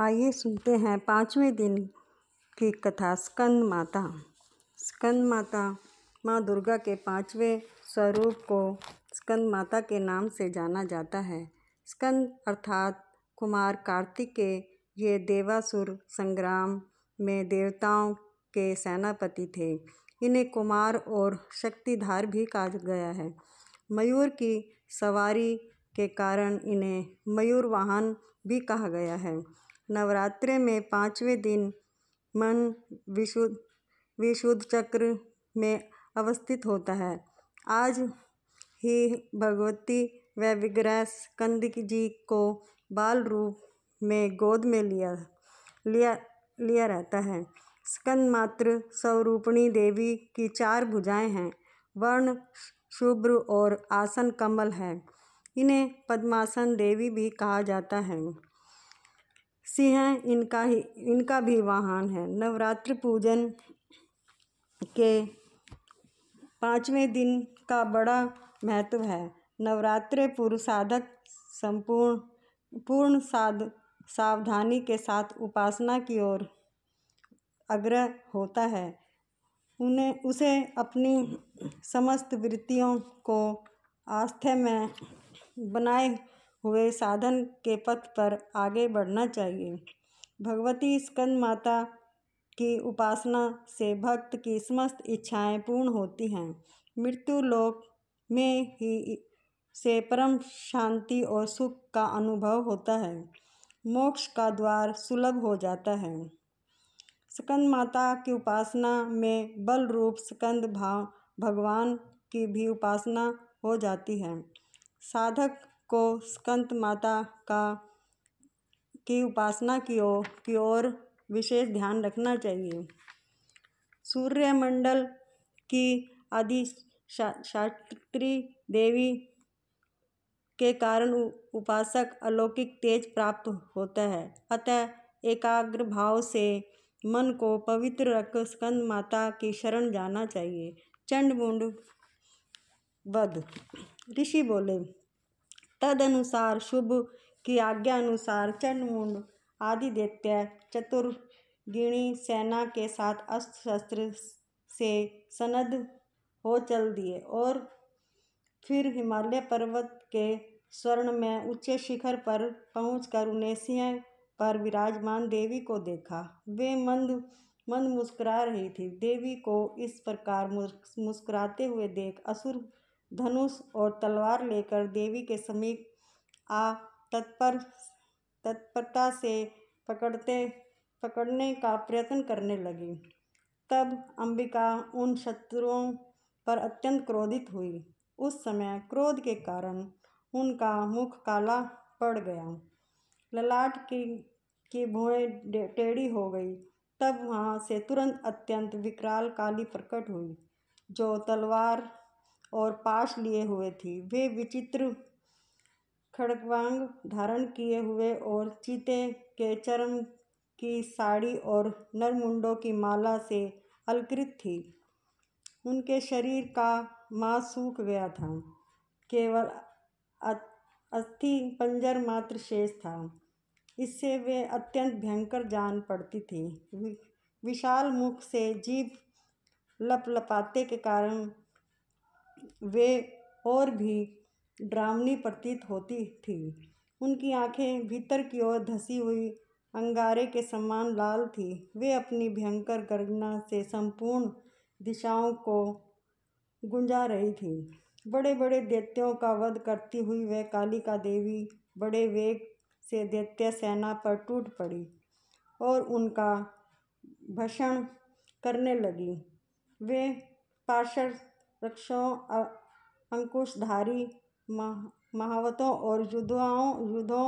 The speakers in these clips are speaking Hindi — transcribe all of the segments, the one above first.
आइए सुनते हैं पाँचवें दिन की कथा स्कंद माता स्कंद माता माँ दुर्गा के पाँचवें स्वरूप को स्कंद माता के नाम से जाना जाता है स्कंद अर्थात कुमार कार्तिक के ये देवासुर संग्राम में देवताओं के सेनापति थे इन्हें कुमार और शक्तिधार भी कहा गया है मयूर की सवारी के कारण इन्हें मयूर वाहन भी कहा गया है नवरात्र में पाँचवें दिन मन विशुद्ध विशुद्ध चक्र में अवस्थित होता है आज ही भगवती व विग्रह स्कंद जी को बाल रूप में गोद में लिया लिया लिया रहता है स्कंद मात्र स्वरूपणी देवी की चार भुजाएं हैं वर्ण शुभ्र और आसन कमल है इन्हें पद्मासन देवी भी कहा जाता है सिंह इनका ही इनका भी वाहन है नवरात्र पूजन के पाँचवें दिन का बड़ा महत्व है नवरात्र पूर्व साधक संपूर्ण पूर्ण साध सावधानी के साथ उपासना की ओर अग्रह होता है उन्हें उसे अपनी समस्त वृत्तियों को आस्थे में बनाए हुए साधन के पथ पर आगे बढ़ना चाहिए भगवती स्कंद माता की उपासना से भक्त की समस्त इच्छाएं पूर्ण होती हैं मृत्यु लोक में ही से परम शांति और सुख का अनुभव होता है मोक्ष का द्वार सुलभ हो जाता है स्कंद माता की उपासना में बल रूप स्कंद भाव भगवान की भी उपासना हो जाती है साधक को स्कंद माता का की उपासना की ओर की ओर विशेष ध्यान रखना चाहिए सूर्यमंडल की आदि शास्त्री देवी के कारण उपासक अलौकिक तेज प्राप्त होता है अतः एकाग्र भाव से मन को पवित्र रख स्कंद माता की शरण जाना चाहिए चंड मुंड वध ऋषि बोले तदनुसार शुभ की आज्ञा अनुसार चंडमुंड आदि दैत्य चतुर्गिणी सेना के साथ अस्त्र शस्त्र से सनद हो चल दिए और फिर हिमालय पर्वत के स्वर्ण में ऊंचे शिखर पर पहुंचकर उन्हें सिंह पर विराजमान देवी को देखा वे मंद मंद मुस्कुरा रही थी देवी को इस प्रकार मुस्कुराते हुए देख असुर धनुष और तलवार लेकर देवी के समीप आ तत्पर तत्परता से पकड़ते पकड़ने का प्रयत्न करने लगी तब अंबिका उन शत्रुओं पर अत्यंत क्रोधित हुई उस समय क्रोध के कारण उनका मुख काला पड़ गया ललाट की की भुएँ टेढ़ी हो गई तब वहाँ से तुरंत अत्यंत विकराल काली प्रकट हुई जो तलवार और पाश लिए हुए थी वे विचित्र खड़गवांग धारण किए हुए और चीते के चरम की साड़ी और नरमुंडों की माला से अलकृत थी उनके शरीर का मांस सूख गया था केवल अस्थि पंजर मात्र शेष था इससे वे अत्यंत भयंकर जान पड़ती थी विशाल मुख से जीभ लपलपाते के कारण वे और भी ड्रामनी प्रतीत होती थी उनकी आंखें भीतर की ओर धसी हुई अंगारे के समान लाल थी वे अपनी भयंकर गर्जना से संपूर्ण दिशाओं को गुंजा रही थी बड़े बड़े दैत्यों का वध करती हुई वह कालिका देवी बड़े वेग से दैत्य सेना पर टूट पड़ी और उनका भषण करने लगी वे पार्षद रक्षों अंकुशधारी मह महावतों और युद्धाओं युद्धों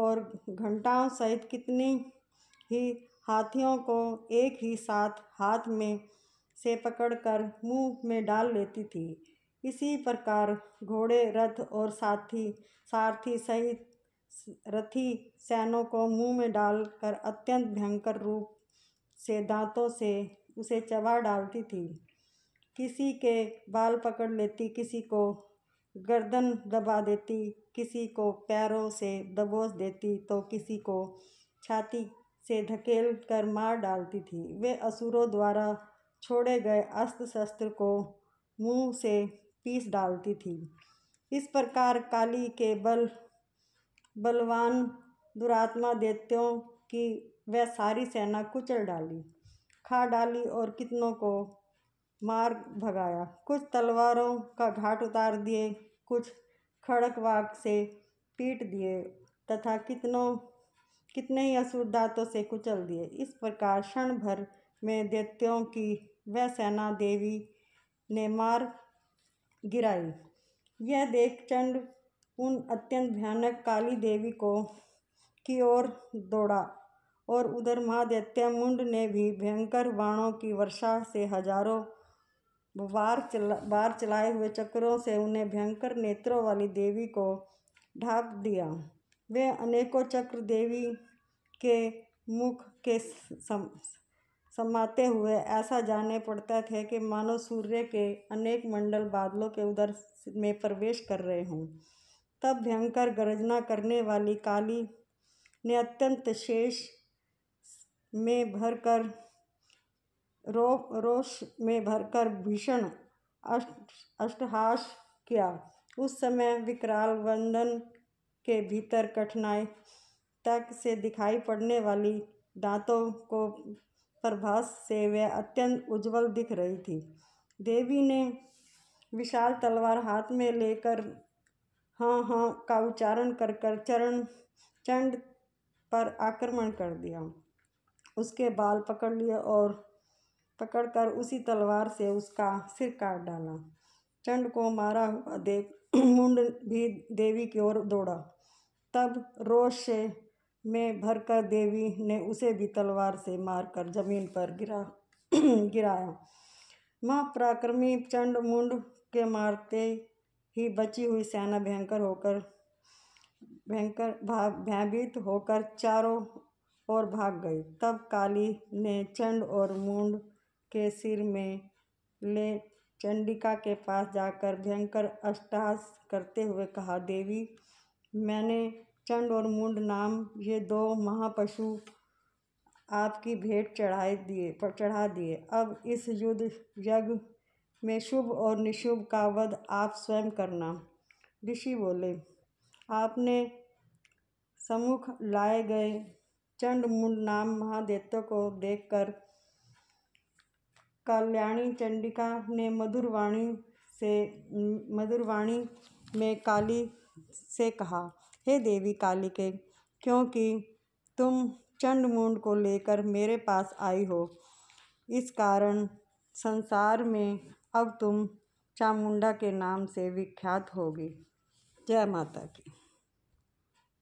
और घंटाओं सहित कितनी ही हाथियों को एक ही साथ हाथ में से पकड़कर मुंह में डाल लेती थी इसी प्रकार घोड़े रथ और साथी सारथी सहित रथी सैनों को मुंह में डालकर अत्यंत भयंकर रूप से दांतों से उसे चबा डालती थी किसी के बाल पकड़ लेती किसी को गर्दन दबा देती किसी को पैरों से दबोच देती तो किसी को छाती से धकेल कर मार डालती थी वे असुरों द्वारा छोड़े गए अस्त्र शस्त्र को मुंह से पीस डालती थी इस प्रकार काली के बल बलवान दुरात्मा देवत्यों की वह सारी सेना कुचल डाली खा डाली और कितनों को मार भगाया कुछ तलवारों का घाट उतार दिए कुछ खड़क वाक से पीट दिए तथा कितनों कितने ही असुर दांतों से कुचल दिए इस प्रकार क्षण भर में दैत्यों की वह सेना देवी ने मार गिराई यह देख चंड उन अत्यंत भयानक काली देवी को की ओर दौड़ा और उधर महादैत्य मुंड ने भी भयंकर बाणों की वर्षा से हजारों बार चला बार चलाए हुए चक्रों से उन्हें भयंकर नेत्रों वाली देवी को ढाक दिया वे अनेकों चक्र देवी के मुख के सम, समाते हुए ऐसा जाने पड़ता थे कि मानो सूर्य के अनेक मंडल बादलों के उधर में प्रवेश कर रहे हों तब भयंकर गर्जना करने वाली काली ने अत्यंत शेष में भरकर रो रोष में भरकर भीषण अष्ट अष्टहास किया उस समय विकराल वंदन के भीतर कठिनाई तक से दिखाई पड़ने वाली दांतों को प्रभास से वह अत्यंत उज्जवल दिख रही थी देवी ने विशाल तलवार हाथ में लेकर हाँ हाँ का उच्चारण कर कर चरण चंड पर आक्रमण कर दिया उसके बाल पकड़ लिए और पकड़कर उसी तलवार से उसका सिर काट डाला चंड को मारा हुआ देव मुंड भी देवी की ओर दौड़ा तब रोष से में भरकर देवी ने उसे भी तलवार से मारकर जमीन पर गिरा गिराया पराक्रमी चंड मुंड के मारते ही बची हुई सेना भयंकर होकर भयंकर भयभीत होकर चारों ओर भाग गई तब काली ने चंड और मुंड के सिर में ले चंडिका के पास जाकर भयंकर अष्टास करते हुए कहा देवी मैंने चंड और मुंड नाम ये दो महापशु आपकी भेंट चढ़ाए दिए पर चढ़ा दिए अब इस युद्ध यज्ञ में शुभ और निशुभ का वध आप स्वयं करना ऋषि बोले आपने सम्मुख लाए गए चंड मुंड नाम महादेवता को देखकर कल्याणी चंडिका ने मधुर वाणी से मधुर वाणी में काली से कहा हे देवी काली के क्योंकि तुम चंडमुंड को लेकर मेरे पास आई हो इस कारण संसार में अब तुम चामुंडा के नाम से विख्यात होगी जय माता की